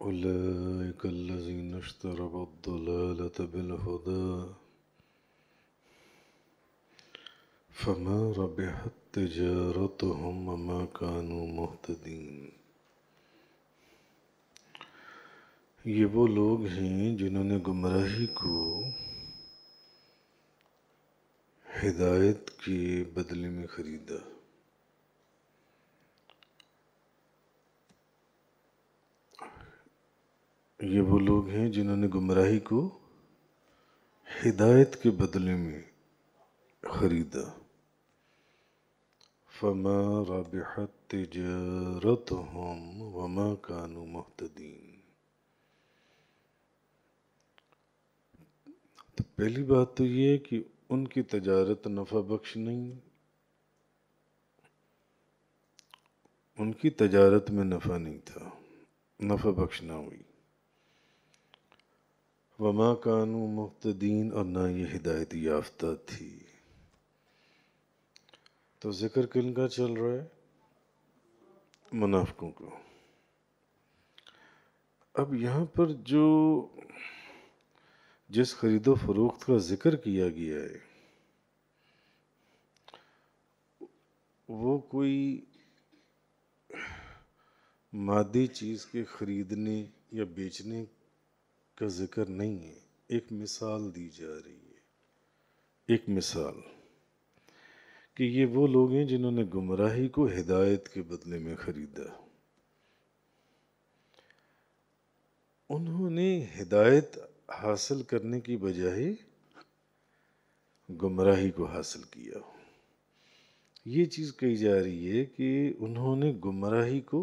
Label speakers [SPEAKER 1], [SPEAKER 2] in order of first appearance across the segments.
[SPEAKER 1] أولئك الذين اشتروا الضلالة بالهدى فما ربحت تجارتهم وما كانوا مهتدين ये वो लोग हैं जिन्होंने गुमराही को हिदायत के बदले में ख़रीदा ये वो लोग हैं जिन्होंने गुमराही को हिदायत के बदले में खरीदा फमा रबहत हम वमा कानू मुहतदीन तो पहली बात तो ये है कि उनकी तजारत नफ़ा बख्श नहीं उनकी तजारत में नफ़ा नहीं था नफ़ा बख्श ना हुई वमा कानू मुफ्तदीन और ना ये हिदायत याफ्ता थी तो ज़िक्र किन का चल रहा है मुनाफकों को अब यहाँ पर जो जिस खरीदो फरोख्त का ज़िक्र किया गया है वो कोई मादी चीज़ के ख़रीदने या बेचने का जिक्र नहीं है एक मिसाल दी जा रही है एक मिसाल कि ये वो लोग हैं जिन्होंने गुमराही को हिदायत के बदले में ख़रीदा उन्होंने हिदायत हासिल करने की बजाय गुमराही को हासिल किया ये चीज़ कही जा रही है कि उन्होंने गुमराही को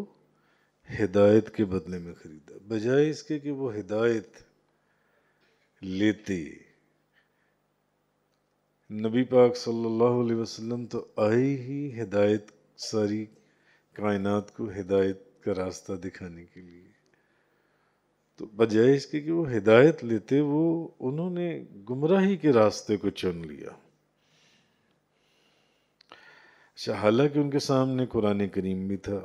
[SPEAKER 1] हिदायत के बदले में ख़रीदा बजाय इसके कि वो हिदायत लेते नबी पाक सल्लल्लाहु अलैहि वसल्लम तो आए ही हिदायत सारी कायनात को हिदायत का रास्ता दिखाने के लिए तो बजाय इसके कि वो हिदायत लेते वो उन्होंने गुमराही के रास्ते को चुन लिया अच्छा हालांकि उनके सामने कुरान करीम भी था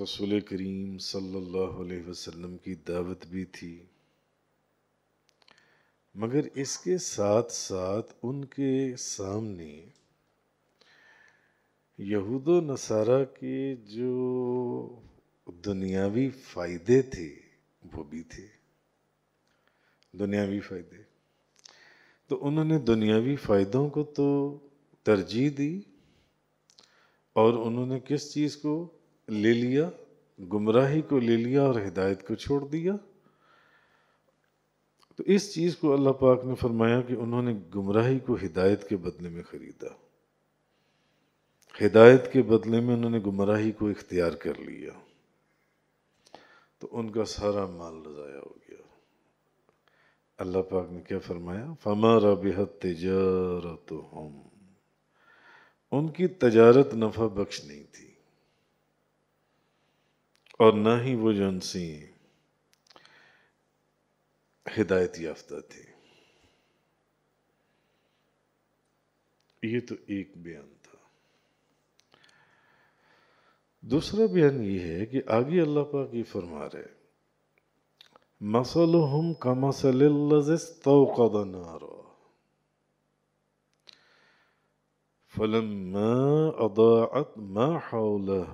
[SPEAKER 1] रसूल करीम सल्लल्लाहु अलैहि वसल्लम की दावत भी थी मगर इसके साथ साथ उनके सामने यहूद नसारा के जो दुनियावी फ़ायदे थे वो भी थे दुनियावी फ़ायदे तो उन्होंने दुनियावी फ़ायदों को तो तरजीह दी और उन्होंने किस चीज़ को ले लिया गुमराही को ले लिया और हिदायत को छोड़ दिया तो इस चीज़ को अल्लाह पाक ने फरमाया कि उन्होंने गुमराही को हिदायत के बदले में ख़रीदा हिदायत के बदले में उन्होंने गुमराही को इख्तियार कर लिया तो उनका सारा माल ज़ाया हो गया अल्लाह पाक ने क्या फरमाया फमारा बेहद तजारत हम उनकी तजारत नफ़ा बख्श नहीं थी और ना ही वो जन सिंह हिदायत याफ्ता थे ये तो एक बयान था दूसरा बयान ये है कि आगे अल्लाह पाक ये फरमा रहे मसलहम का मसल तो कदनारा فلما أضاعت ما حوله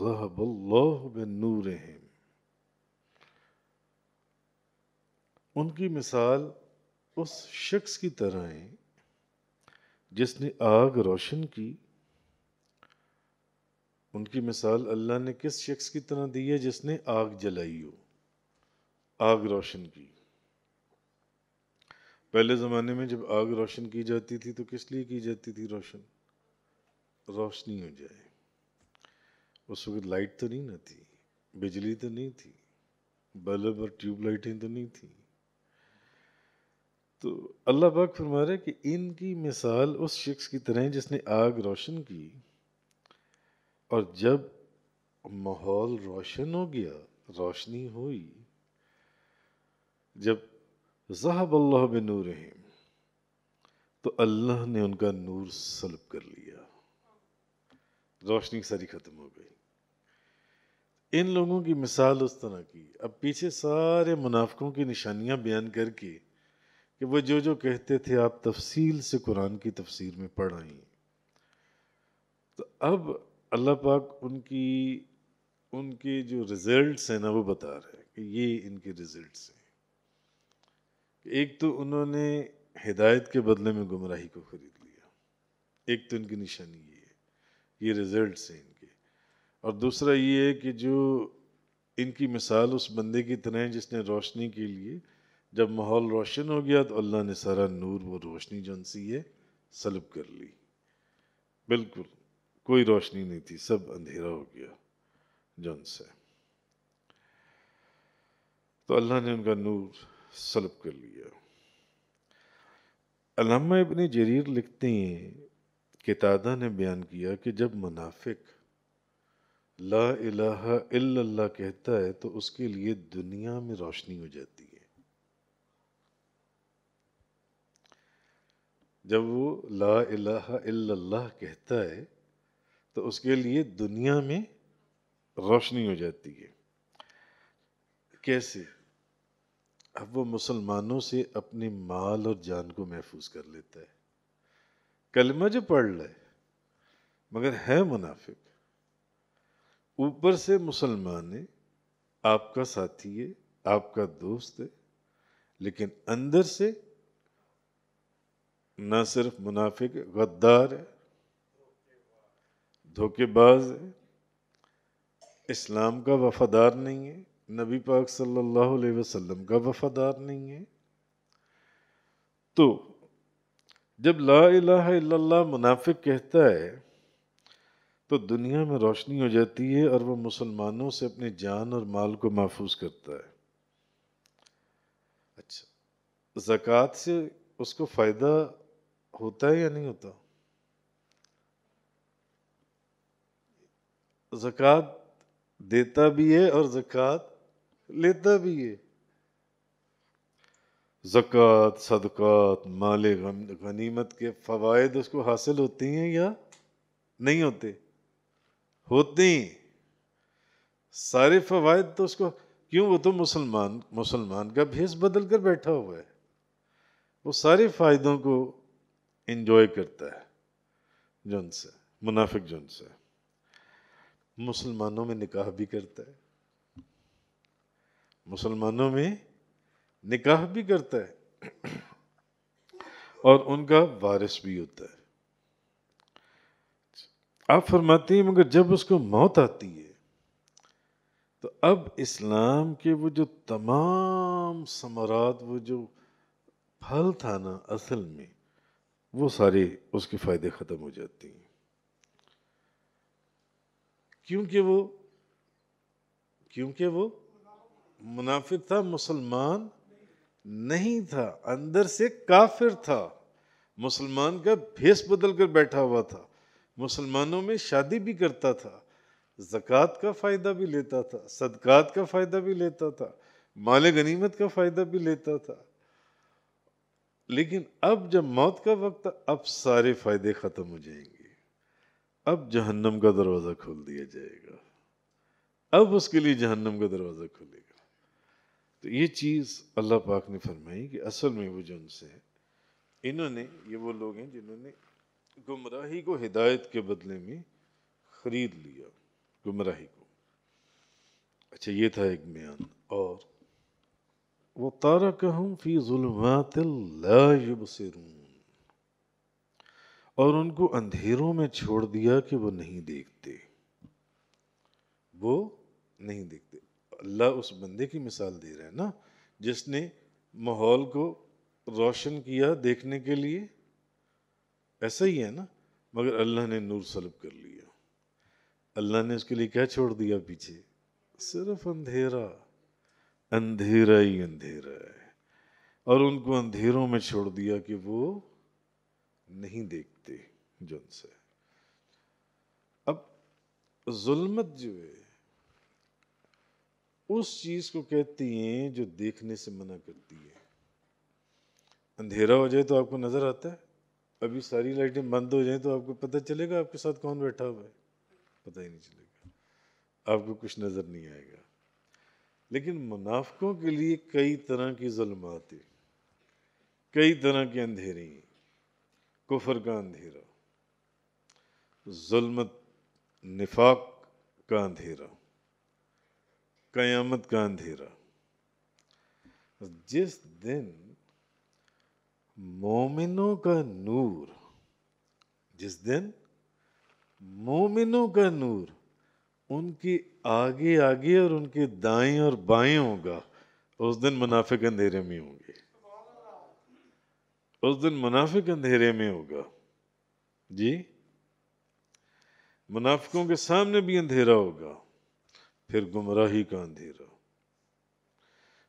[SPEAKER 1] ذهب الله بنورهم उनकी मिसाल उस शख्स की तरह है जिसने आग रोशन की उनकी मिसाल अल्लाह ने किस शख्स की तरह दी है जिसने आग जलाई हो आग रोशन की पहले ज़माने में जब आग रोशन की जाती थी तो किस लिए की जाती थी रोशन रोशनी हो जाए उस वक्त लाइट तो नहीं ना थी बिजली तो नहीं थी बल्ब और ट्यूब लाइटें तो नहीं थी तो अल्लाह पाक फरमा रहे कि इनकी मिसाल उस शख्स की तरह है जिसने आग रोशन की और जब माहौल रोशन हो गया रोशनी हुई जब जहाब अल्लाह बिनूर तो अल्लाह ने उनका नूर सलब कर लिया रोशनी सारी ख़त्म हो गई इन लोगों की मिसाल उस तरह की अब पीछे सारे मुनाफकों की निशानियां बयान करके कि वो जो जो कहते थे आप तफसील से कुरान की तफसीर में पढ़ आई तो अब अल्लाह पाक उनकी उनके जो रिज़ल्ट हैं ना वो बता रहे हैं कि ये इनके रिज़ल्ट हैं एक तो उन्होंने हिदायत के बदले में गुमराही को खरीद लिया एक तो इनकी निशानी ये है ये रिजल्ट से इनके और दूसरा ये है कि जो इनकी मिसाल उस बंदे की तरह है जिसने रोशनी के लिए जब माहौल रोशन हो गया तो अल्लाह ने सारा नूर वो रोशनी जो सी है सलब कर ली बिल्कुल कोई रोशनी नहीं थी सब अंधेरा हो गया जन से तो अल्लाह ने उनका नूर सलब कर लिया अलामा इबन जरीर लिखते हैं कितादा ने बयान किया कि जब मुनाफिक ला इलाहा इल्लल्लाह कहता है तो उसके लिए दुनिया में रोशनी हो जाती है जब वो ला इलाहा इल्लल्लाह कहता है तो उसके लिए दुनिया में रोशनी हो जाती है कैसे अब वो मुसलमानों से अपनी माल और जान को महफूज कर लेता है कलमा जो पढ़ ले मगर है मुनाफिक ऊपर से मुसलमान है आपका साथी है आपका दोस्त है लेकिन अंदर से न सिर्फ मुनाफिक गद्दार है धोखेबाज है इस्लाम का वफादार नहीं है नबी पाक सल्लल्लाहु अलैहि वसल्लम का वफादार नहीं है तो जब ला इलाहा मुनाफिक कहता है तो दुनिया में रोशनी हो जाती है और वह मुसलमानों से अपनी जान और माल को महफूज करता है अच्छा ज़क़़त से उसको फ़ायदा होता है या नहीं होता ज़क़़त देता भी है और ज़क़़त लेता भी है ज़क़़त सदक़त माल गनीमत के फ़वाद उसको हासिल होते हैं या नहीं होते होते हैं सारे फ़वाद तो उसको क्यों वो तो मुसलमान मुसलमान का भेस बदल कर बैठा हुआ है वो सारे फ़ायदों को इन्जॉय करता है जन से मुनाफिक जन से मुसलमानों में निकाह भी करता है मुसलमानों में निकाह भी करता है और उनका वारिस भी होता है आप फरमाती हैं मगर जब उसको मौत आती है तो अब इस्लाम के वो जो तमाम समरात वो जो फल था ना असल में वो सारे उसके फ़ायदे ख़त्म हो जाते हैं क्योंकि वो क्योंकि वो मुनाफिक था मुसलमान नहीं था अंदर से काफिर था मुसलमान का भेस बदल कर बैठा हुआ था मुसलमानों में शादी भी करता था ज़क़़त का फ़ायदा भी लेता था सदक़ात का फ़ायदा भी लेता था माल गनीमत का फ़ायदा भी लेता था लेकिन अब जब मौत का वक्त अब सारे फ़ायदे ख़त्म हो जाएंगे अब जहन्नम का दरवाज़ा खोल दिया जाएगा अब उसके लिए जहन्नम का दरवाज़ा खोलेगा तो ये चीज़ अल्लाह पाक ने फरमाई कि असल में वो जो उनसे है इन्होंने ये वो लोग हैं जिन्होंने गुमराही को हिदायत के बदले में ख़रीद लिया गुमराही को अच्छा ये था एक बयान और वो तारा कहूँ फ़ी जुलमात और उनको अंधेरों में छोड़ दिया कि वो नहीं देखते वो नहीं देखते अल्लाह उस बंदे की मिसाल दे रहा है ना जिसने माहौल को रोशन किया देखने के लिए ऐसा ही है ना मगर अल्लाह ने नूर सलब कर लिया अल्लाह ने उसके लिए क्या छोड़ दिया पीछे सिर्फ अंधेरा अंधेरा ही अंधेरा है और उनको अंधेरों में छोड़ दिया कि वो नहीं देखते जुन से अब जुलमत जो है उस चीज को कहती हैं जो देखने से मना करती है अंधेरा हो जाए तो आपको नजर आता है अभी सारी लाइटें बंद हो जाए तो आपको पता चलेगा आपके साथ कौन बैठा हुआ है पता ही नहीं चलेगा आपको कुछ नज़र नहीं आएगा लेकिन मुनाफकों के लिए कई तरह की जुलमात कई तरह के अंधेरे कुफर का अंधेरा जुलमत निफाक का अंधेरा कयामत का अंधेरा जिस दिन मोमिनों का नूर जिस दिन मोमिनों का नूर उनकी आगे आगे और उनके दाएं और बाएं होगा उस दिन मुनाफिक अंधेरे में होंगे उस दिन मुनाफिक अंधेरे में होगा जी मुनाफिकों के सामने भी अंधेरा होगा फिर गुमराही का अंधेरा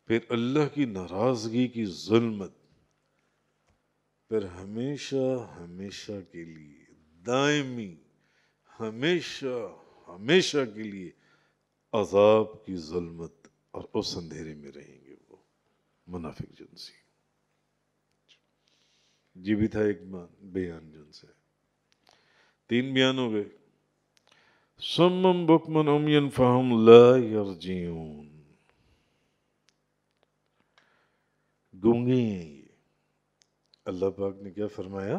[SPEAKER 1] फिर अल्लाह की नाराज़गी की जुल्मत फिर हमेशा हमेशा के लिए दायमी हमेशा हमेशा के लिए अजाब की जुल्मत और उस अंधेरे में रहेंगे वो मुनाफिक जन जी भी था एक बयान जन से तीन बयान हो गए Summum bukman umyan fahum la गूंगे हैं ये अल्लाह पाक ने क्या फरमाया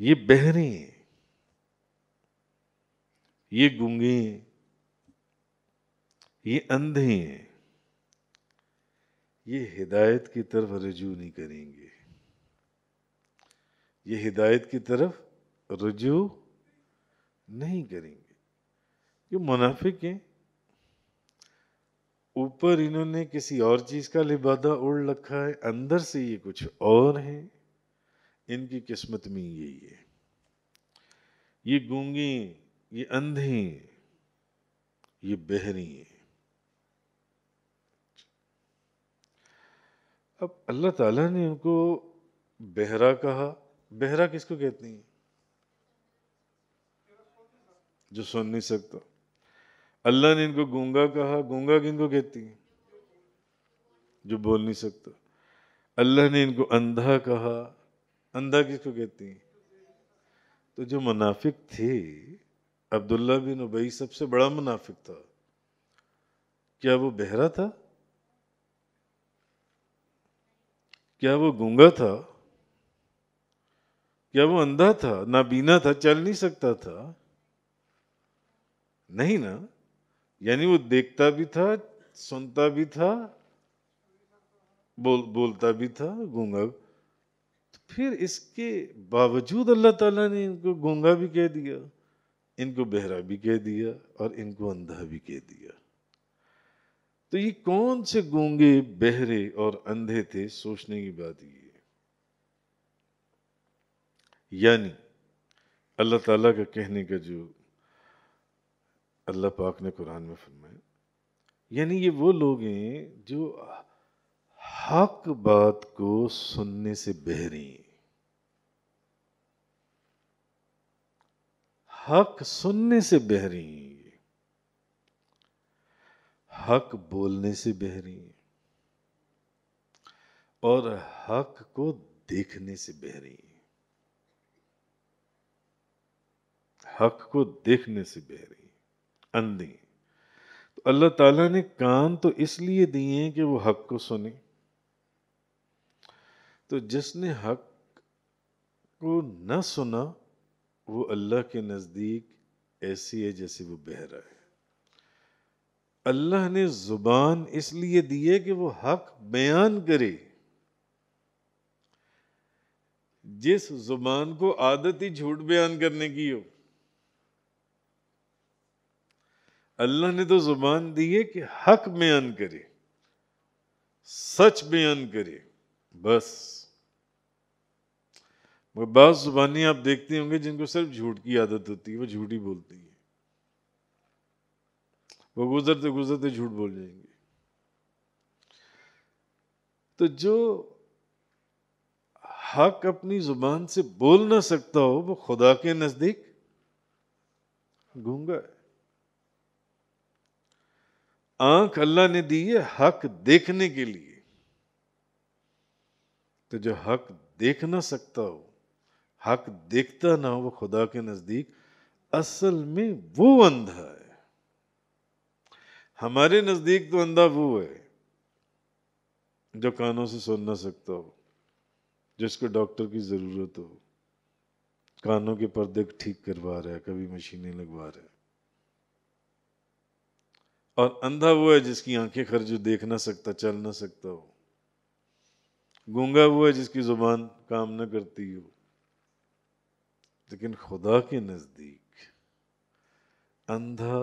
[SPEAKER 1] ये बहरे हैं ये गूंगे हैं ये अंधे हैं ये हिदायत की तरफ रजू नहीं करेंगे ये हिदायत की तरफ रजू नहीं करेंगे ये मुनाफिक हैं ऊपर इन्होंने किसी और चीज़ का लिबादा उड़ रखा है अंदर से ये कुछ और है इनकी किस्मत में यही है ये गूंगे ये अंधे हैं ये बहरी हैं अब अल्लाह ताला ने उनको बहरा कहा बहरा किसको कहते हैं जो सुन नहीं सकता अल्लाह ने इनको गूंगा कहा गूंगा किनको कहती है जो बोल नहीं सकता अल्लाह ने इनको अंधा कहा अंधा किसको कहती है तो जो मुनाफिक थे अब्दुल्ला बिन उबई सबसे बड़ा मुनाफिक था क्या वो बहरा था क्या वो गूंगा था क्या वो अंधा था नाबीना था चल नहीं सकता था नहीं ना यानी वो देखता भी था सुनता भी था बोल बोलता भी था गूंगा तो फिर इसके बावजूद अल्लाह ताला ने इनको गूंगा भी कह दिया इनको बहरा भी कह दिया और इनको अंधा भी कह दिया तो ये कौन से गूंगे बहरे और अंधे थे सोचने की बात ये यानी अल्लाह ताला का कहने का जो अल्लाह पाक ने कुरान में फरमाया यानी ये वो लोग हैं जो हक बात को सुनने से बहरी हक सुनने से बहरी हक बोलने से बहरी और हक को देखने से बहरी हक को देखने से बहरी अंधे तो अल्लाह ताला ने कान तो इसलिए दिए हैं कि वो हक को सुने तो जिसने हक को न सुना वो अल्लाह के नज़दीक ऐसी है जैसे वो बहरा है अल्लाह ने ज़ुबान इसलिए दी है कि वो हक बयान करे जिस ज़ुबान को आदत ही झूठ बयान करने की हो अल्लाह ने तो जुबान दी है कि हक बयान करे सच बयान करे बस मगर जुबानी आप देखते होंगे जिनको सिर्फ झूठ की आदत होती है वो झूठ ही बोलती है वो गुजरते गुजरते झूठ बोल जाएंगे तो जो हक अपनी जुबान से बोल ना सकता हो वो खुदा के नज़दीक घूंगा है आंख अल्लाह ने दी है हक देखने के लिए तो जो हक देख ना सकता हो हक देखता ना हो वो खुदा के नज़दीक असल में वो अंधा है हमारे नज़दीक तो अंधा वो है जो कानों से सुन ना सकता हो जिसको डॉक्टर की ज़रूरत हो कानों के पर्दे ठीक करवा रहा है कभी मशीनें लगवा रहा है और अंधा वो है जिसकी आंखें खर जो देख ना सकता चल ना सकता हो गूंगा वो है जिसकी जुबान काम ना करती हो लेकिन खुदा के नज़दीक अंधा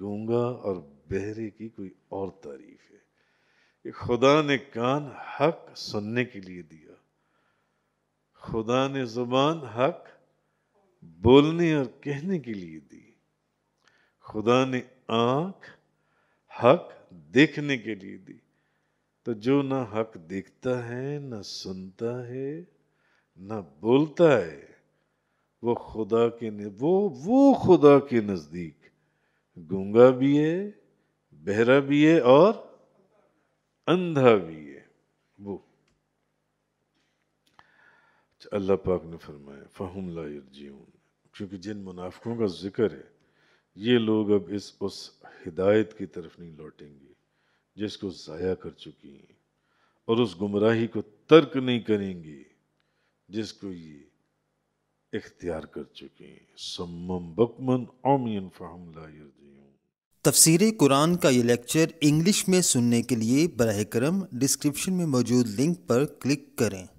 [SPEAKER 1] गूंगा और बहरे की कोई और तारीफ है कि खुदा ने कान हक सुनने के लिए दिया खुदा ने जुबान हक बोलने और कहने के लिए दी खुदा ने आंख हक देखने के लिए दी तो जो ना हक देखता है ना सुनता है ना बोलता है वो खुदा के वो वो खुदा के नज़दीक गूंगा भी है बहरा भी है और अंधा भी है वो अच्छा, अल्लाह पाक ने फरमाया फ़हम ला क्योंकि जिन मुनाफकों का जिक्र है ये लोग अब इस उस हिदायत की तरफ नहीं लौटेंगे जिसको ज़ाया कर चुकी हैं और उस गुमराही को तर्क नहीं करेंगे जिसको ये इख्तियार कर चुके हैं सम्मम बकमन ओमियन फाहम तफसर कुरान का ये लेक्चर इंग्लिश में सुनने के लिए बरह करम डिस्क्रिप्शन में मौजूद लिंक पर क्लिक करें